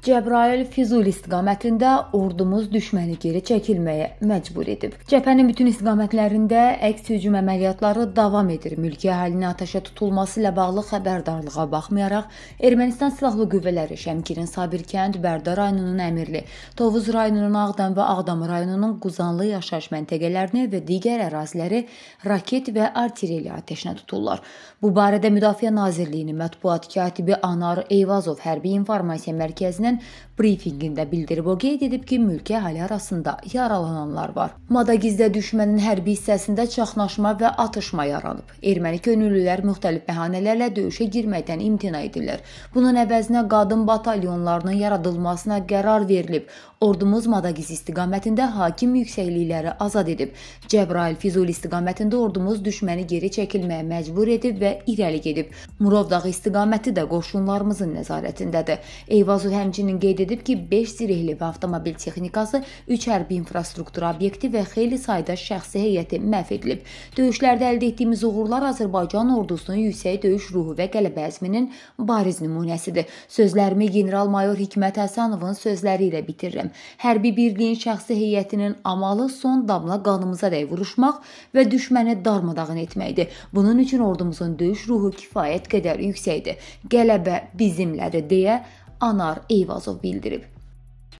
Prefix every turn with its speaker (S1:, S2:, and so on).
S1: Cəbrayıl Füzuli istiqamətində ordumuz düşməni geri çəkilməyə məcbur edib. Cəbhənin bütün istiqamətlərində əks hücum əməliyyatları davam edir. Mülki əhalinin atəşə tutulması ilə bağlı xəbərdarlığa baxmayaraq, Ermənistan silahlı qüvvələri Şəmkirin Sabirkənd, Bərdə rayonunun Əmirli, Tovuz rayonunun Ağdam və Ağdam rayonunun Quzanlı yaşayış məntəqələrini və digər əraziləri raket və artilleriya atəşinə tuturlar. Bu barədə Müdafiə Nazirliyinin mətbuat katibi Anar Eyvazov hərbi informasiya mərkəzinə Nazirliyinin brifinqində bildirib o qeyd edib ki, mülki əhali arasında yaralananlar var. Madagizdə düşmənin hərbi hissəsində çaxnaşma və atışma yaranıb. Erməni könüllülər müxtəlif bəhanələrlə döyüşə girməkdən imtina edirlər. Bunun əvəzinə qadın batalyonlarının yaradılmasına qərar verilib. Ordumuz Madagiz istiqamətində hakim yüksəklikləri azad edib. Cəbrayil Füzuli istiqamətində ordumuz düşməni geri çəkilməyə məcbur edib və irəli gedib. Murovdağ istiqaməti də qoşunlarımızın nəzarətindədir. Eyvazu həmçinin Həmçinin qeyd edib ki, 5 zirehli və avtomobil texnikası, 3 hərbi infrastruktur obyekti və xeyli sayda şəxsi heyəti məhv edilib. Döyüşlərdə əldə etdiyimiz uğurlar Azərbaycan ordusunun yüksək döyüş ruhu və qələbə əzminin bariz nümunəsidir. Sözlərimi general-mayor Hikmət Həsənovun sözləri ilə bitirirəm. Hərbi birliyin şəxsi heyətinin amalı son damla qanımıza dək vuruşmaq və düşməni darmadağın etməkdir. Bunun üçün ordumuzun döyüş ruhu kifayət qədər yüksəkdir. Qələbə bizimlədir deyə Anar Eyvazov bildirib.